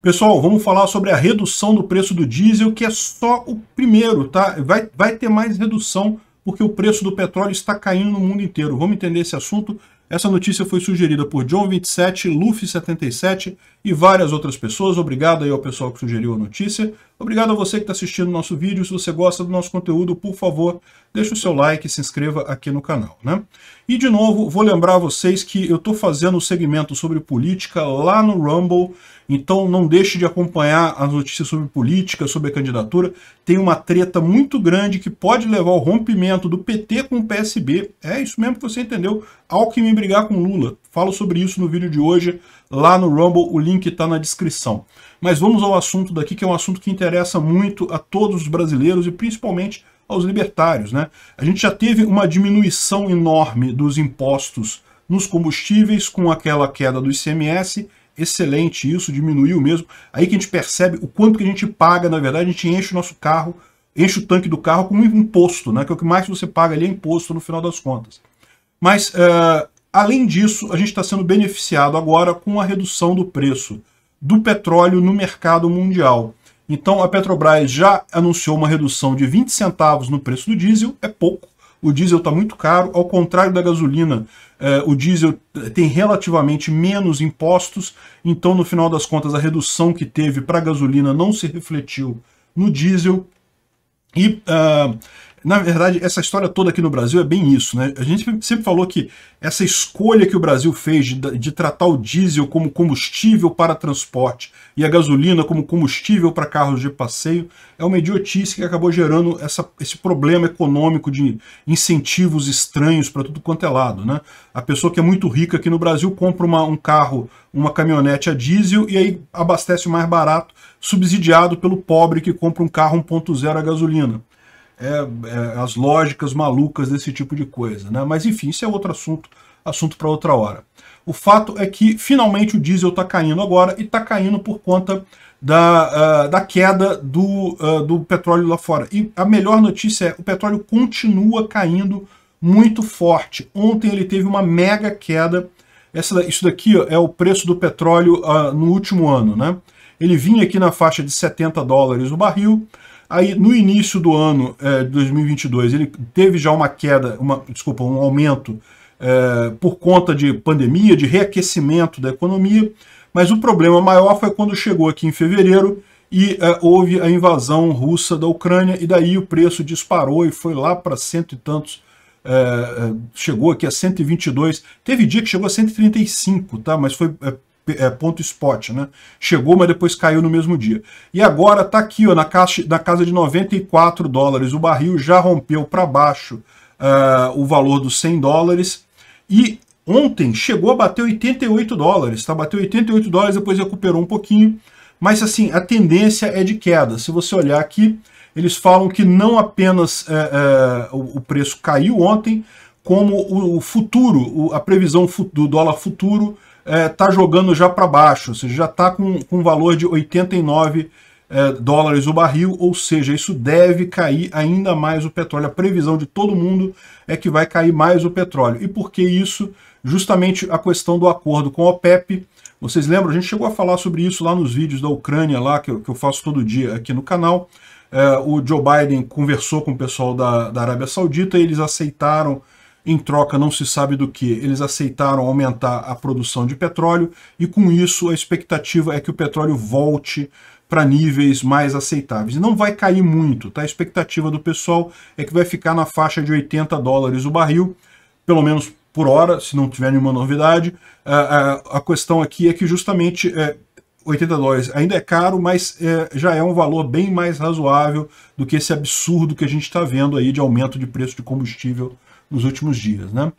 Pessoal, vamos falar sobre a redução do preço do diesel, que é só o primeiro, tá? Vai, vai ter mais redução porque o preço do petróleo está caindo no mundo inteiro. Vamos entender esse assunto? Essa notícia foi sugerida por John27, Luffy77 e várias outras pessoas. Obrigado aí ao pessoal que sugeriu a notícia. Obrigado a você que está assistindo o nosso vídeo. Se você gosta do nosso conteúdo, por favor, deixa o seu like e se inscreva aqui no canal. Né? E, de novo, vou lembrar vocês que eu estou fazendo o um segmento sobre política lá no Rumble, então não deixe de acompanhar as notícias sobre política, sobre a candidatura. Tem uma treta muito grande que pode levar ao rompimento do PT com o PSB. É isso mesmo que você entendeu. Alckmin brigar com Lula. Falo sobre isso no vídeo de hoje lá no Rumble. O link está na descrição. Mas vamos ao assunto daqui, que é um assunto que interessa muito a todos os brasileiros e principalmente aos libertários. Né? A gente já teve uma diminuição enorme dos impostos nos combustíveis com aquela queda do ICMS, excelente isso, diminuiu mesmo. Aí que a gente percebe o quanto que a gente paga, na verdade, a gente enche o nosso carro, enche o tanque do carro com um imposto, né? que é o que mais você paga ali é imposto no final das contas. Mas, uh, além disso, a gente está sendo beneficiado agora com a redução do preço do petróleo no mercado mundial. Então a Petrobras já anunciou uma redução de 20 centavos no preço do diesel, é pouco. O diesel está muito caro, ao contrário da gasolina, eh, o diesel eh, tem relativamente menos impostos, então no final das contas a redução que teve para a gasolina não se refletiu no diesel. E uh, na verdade, essa história toda aqui no Brasil é bem isso, né? A gente sempre falou que essa escolha que o Brasil fez de, de tratar o diesel como combustível para transporte e a gasolina como combustível para carros de passeio é uma idiotice que acabou gerando essa, esse problema econômico de incentivos estranhos para tudo quanto é lado, né? A pessoa que é muito rica aqui no Brasil compra uma, um carro, uma caminhonete a diesel e aí abastece mais barato, subsidiado pelo pobre que compra um carro 1.0 a gasolina é, é, as lógicas malucas desse tipo de coisa. Né? Mas enfim, isso é outro assunto, assunto para outra hora. O fato é que finalmente o diesel está caindo agora e está caindo por conta da, uh, da queda do, uh, do petróleo lá fora. E a melhor notícia é o petróleo continua caindo muito forte. Ontem ele teve uma mega queda. Essa, isso daqui ó, é o preço do petróleo uh, no último ano. Né? Ele vinha aqui na faixa de 70 dólares o barril, Aí no início do ano é, de 2022 ele teve já uma queda, uma, desculpa, um aumento é, por conta de pandemia, de reaquecimento da economia, mas o problema maior foi quando chegou aqui em fevereiro e é, houve a invasão russa da Ucrânia e daí o preço disparou e foi lá para cento e tantos é, é chegou aqui a 122, teve dia que chegou a 135, tá? mas foi é, é, ponto spot, né? Chegou, mas depois caiu no mesmo dia. E agora está aqui, ó, na, caixa, na casa de 94 dólares. O barril já rompeu para baixo uh, o valor dos 100 dólares. E ontem chegou a bater 88 dólares, tá? Bateu 88 dólares, depois recuperou um pouquinho. Mas assim, a tendência é de queda. Se você olhar aqui, eles falam que não apenas é, é, o preço caiu ontem, como o, futuro, a previsão do dólar futuro está é, tá jogando já para baixo, ou seja, já está com, com um valor de 89 é, dólares o barril, ou seja, isso deve cair ainda mais o petróleo. A previsão de todo mundo é que vai cair mais o petróleo. E por que isso? Justamente a questão do acordo com a OPEP. Vocês lembram? A gente chegou a falar sobre isso lá nos vídeos da Ucrânia, lá que eu, que eu faço todo dia aqui no canal. É, o Joe Biden conversou com o pessoal da, da Arábia Saudita, eles aceitaram em troca não se sabe do que. Eles aceitaram aumentar a produção de petróleo e com isso a expectativa é que o petróleo volte para níveis mais aceitáveis. E não vai cair muito, tá? A expectativa do pessoal é que vai ficar na faixa de 80 dólares o barril, pelo menos por hora, se não tiver nenhuma novidade. A, questão aqui é que justamente 80 é, dólares ainda é caro, mas é, já é um valor bem mais razoável do que esse absurdo que a gente está vendo aí de aumento de preço de combustível nos últimos dias. Né?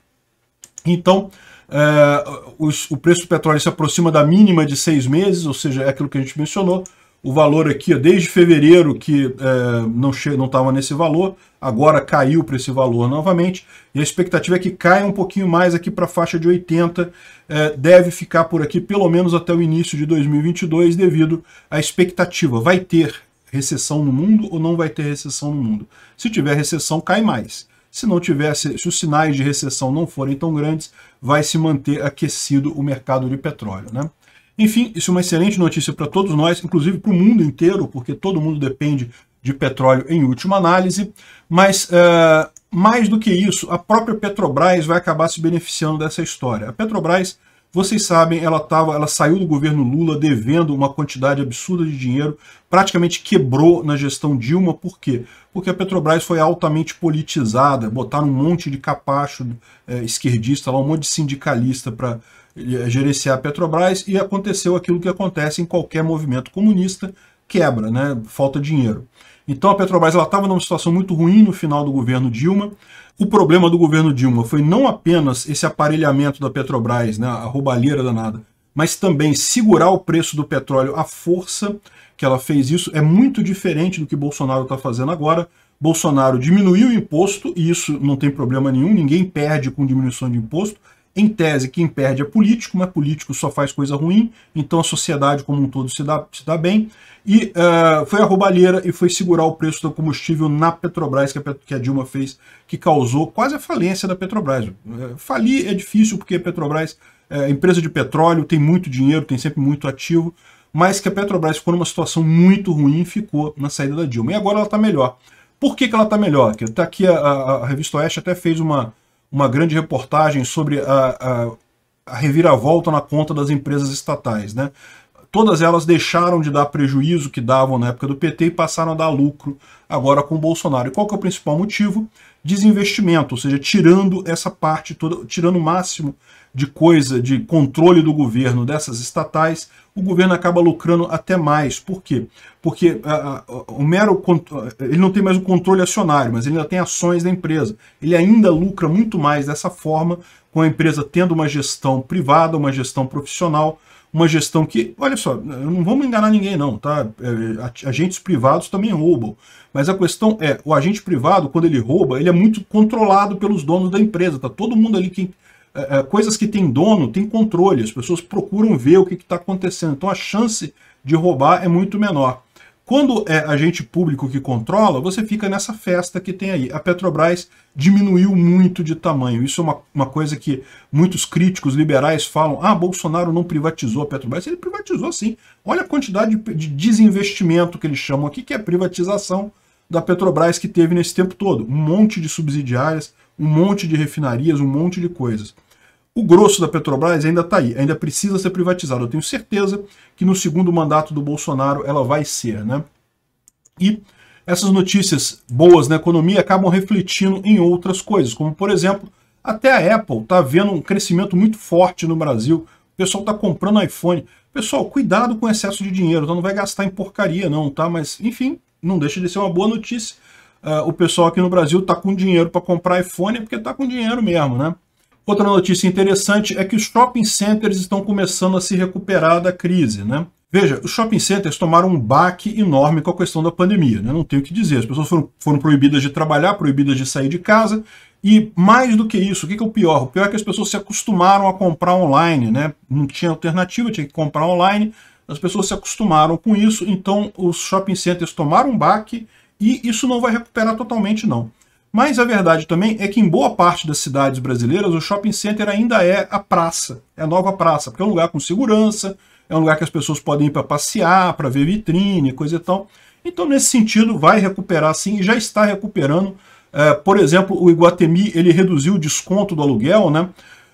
Então, é, os, o preço do petróleo se aproxima da mínima de seis meses, ou seja, é aquilo que a gente mencionou. O valor aqui, desde fevereiro, que é, não estava nesse valor, agora caiu para esse valor novamente. E a expectativa é que caia um pouquinho mais aqui para a faixa de 80. É, deve ficar por aqui pelo menos até o início de 2022, devido à expectativa. Vai ter recessão no mundo ou não vai ter recessão no mundo? Se tiver recessão, cai mais se não tivesse, se os sinais de recessão não forem tão grandes, vai se manter aquecido o mercado de petróleo. Né? Enfim, isso é uma excelente notícia para todos nós, inclusive para o mundo inteiro, porque todo mundo depende de petróleo em última análise, mas uh, mais do que isso, a própria Petrobras vai acabar se beneficiando dessa história. A Petrobras vocês sabem, ela, tava, ela saiu do governo Lula devendo uma quantidade absurda de dinheiro, praticamente quebrou na gestão Dilma. Por quê? Porque a Petrobras foi altamente politizada, botaram um monte de capacho é, esquerdista, lá, um monte de sindicalista para é, gerenciar a Petrobras e aconteceu aquilo que acontece em qualquer movimento comunista, quebra, né? falta dinheiro. Então a Petrobras estava numa situação muito ruim no final do governo Dilma. O problema do governo Dilma foi não apenas esse aparelhamento da Petrobras, né, a roubalheira danada, mas também segurar o preço do petróleo à força que ela fez isso. É muito diferente do que Bolsonaro está fazendo agora. Bolsonaro diminuiu o imposto, e isso não tem problema nenhum, ninguém perde com diminuição de imposto, em tese, quem perde é político, mas né? político só faz coisa ruim, então a sociedade como um todo se dá, se dá bem. E uh, foi a roubalheira e foi segurar o preço do combustível na Petrobras, que a, que a Dilma fez, que causou quase a falência da Petrobras. Eh, falir é difícil porque a Petrobras é empresa de petróleo, tem muito dinheiro, tem sempre muito ativo, mas que a Petrobras ficou numa situação muito ruim e ficou na saída da Dilma. E agora ela está melhor. Por que, que ela está melhor? Porque tá aqui a, a, a revista Oeste até fez uma, uma grande reportagem sobre a, a, a reviravolta na conta das empresas estatais. Né? Todas elas deixaram de dar prejuízo que davam na época do PT e passaram a dar lucro agora com o Bolsonaro. E qual que é o principal motivo? Desinvestimento, ou seja, tirando essa parte toda, tirando o máximo de coisa, de controle do governo dessas estatais, o governo acaba lucrando até mais. Por quê? Porque o mero ele não tem mais o controle acionário, mas ele ainda tem ações da empresa. Ele ainda lucra muito mais dessa forma, com a empresa tendo uma gestão privada, uma gestão profissional, uma gestão que, olha só, não vamos enganar ninguém não, tá? É, agentes privados também roubam. Mas a questão é, o agente privado, quando ele rouba, ele é muito controlado pelos donos da empresa, tá todo mundo ali quem é, é, coisas que têm dono, têm controle, as pessoas procuram ver o que está acontecendo. Então a chance de roubar é muito menor. Quando é agente público que controla, você fica nessa festa que tem aí. A Petrobras diminuiu muito de tamanho. Isso é uma, uma coisa que muitos críticos liberais falam. Ah, Bolsonaro não privatizou a Petrobras. Ele privatizou sim. Olha a quantidade de, de desinvestimento que eles chamam aqui, que é privatização da Petrobras que teve nesse tempo todo. Um monte de subsidiárias, um monte de refinarias, um monte de coisas. O grosso da Petrobras ainda está aí, ainda precisa ser privatizado. Eu tenho certeza que no segundo mandato do Bolsonaro ela vai ser, né? E essas notícias boas na economia acabam refletindo em outras coisas, como por exemplo, até a Apple está vendo um crescimento muito forte no Brasil. O pessoal está comprando iPhone. Pessoal, cuidado com o excesso de dinheiro, então não vai gastar em porcaria não, tá? Mas enfim, não deixa de ser uma boa notícia. Uh, o pessoal aqui no Brasil está com dinheiro para comprar iPhone porque está com dinheiro mesmo, né? Outra notícia interessante é que os shopping centers estão começando a se recuperar da crise, né? Veja, os shopping centers tomaram um baque enorme com a questão da pandemia, né? não tenho o que dizer. As pessoas foram, foram proibidas de trabalhar, proibidas de sair de casa, e mais do que isso, o que é o pior? O pior é que as pessoas se acostumaram a comprar online, né? não tinha alternativa, tinha que comprar online, as pessoas se acostumaram com isso, então os shopping centers tomaram um baque, e isso não vai recuperar totalmente não. Mas a verdade também é que em boa parte das cidades brasileiras o shopping center ainda é a praça, é a nova praça, porque é um lugar com segurança, é um lugar que as pessoas podem ir para passear, para ver vitrine, coisa e tal. Então, nesse sentido, vai recuperar sim, e já está recuperando. É, por exemplo, o Iguatemi ele reduziu o desconto do aluguel, né?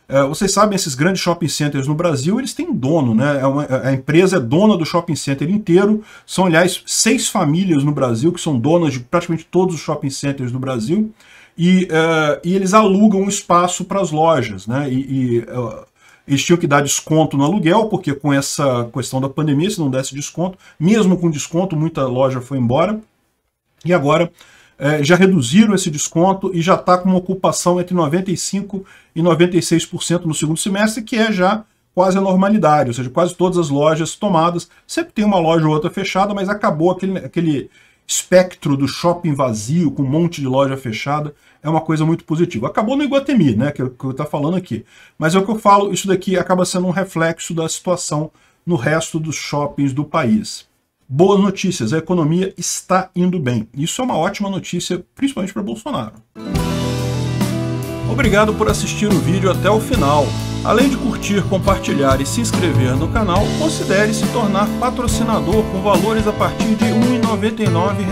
É, vocês sabem, esses grandes shopping centers no Brasil, eles têm dono, né? É uma, é, a empresa é dona do shopping center inteiro. São, aliás, seis famílias no Brasil que são donas de praticamente todos os shopping centers do Brasil. E, é, e eles alugam um espaço para as lojas, né? E, e é, eles tinham que dar desconto no aluguel, porque com essa questão da pandemia, se não desse desconto, mesmo com desconto, muita loja foi embora. E agora é, já reduziram esse desconto e já está com uma ocupação entre 95% e 96% no segundo semestre, que é já quase a normalidade, ou seja, quase todas as lojas tomadas. Sempre tem uma loja ou outra fechada, mas acabou aquele, aquele espectro do shopping vazio, com um monte de loja fechada, é uma coisa muito positiva. Acabou no Iguatemi, né, que é eu estou tá falando aqui. Mas é o que eu falo, isso daqui acaba sendo um reflexo da situação no resto dos shoppings do país. Boas notícias, a economia está indo bem. Isso é uma ótima notícia, principalmente para Bolsonaro. Obrigado por assistir o vídeo até o final. Além de curtir, compartilhar e se inscrever no canal, considere se tornar patrocinador com valores a partir de R$ 1,99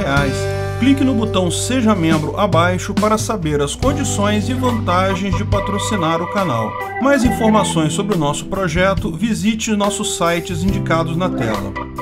clique no botão Seja Membro abaixo para saber as condições e vantagens de patrocinar o canal. Mais informações sobre o nosso projeto, visite nossos sites indicados na tela.